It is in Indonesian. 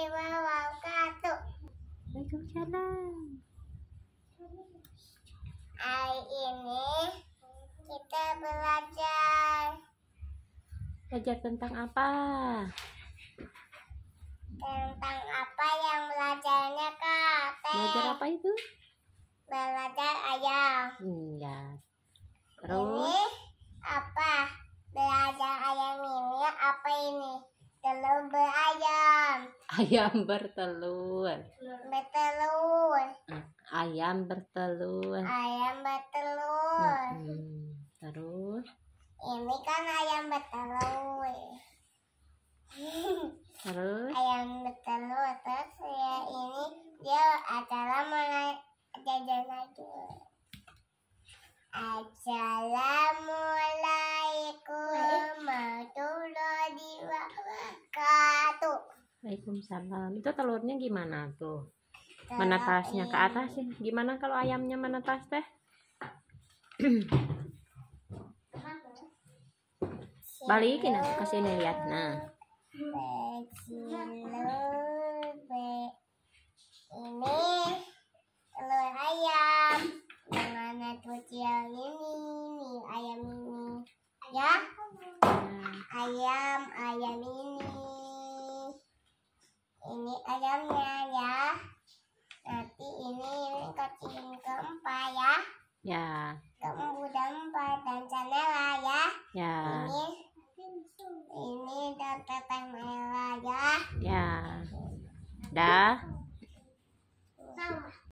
Waalaikumsalam. ini kita belajar. Belajar tentang apa? Tentang apa yang belajarnya kak? Teh. Belajar apa itu? Belajar ayam. Iya. Terus? Ini ayam bertelur bertelur hmm, ayam bertelur ayam bertelur hmm, terus ini kan ayam bertelur terus Waalaikumsalam. Itu telurnya gimana tuh? Menetasnya ke atas ya? Gimana kalau ayamnya menetas teh? Balikin aku ke sini lihat. Nah. Ini telur ayam. mana kecil ini, ayam ini. Ya? Nah. Ayam, ayam ini. jumpa ya. Ya. Jangan lupa dan channel ya. Ya. Ini ini dan teteh ya. Ya. Dah.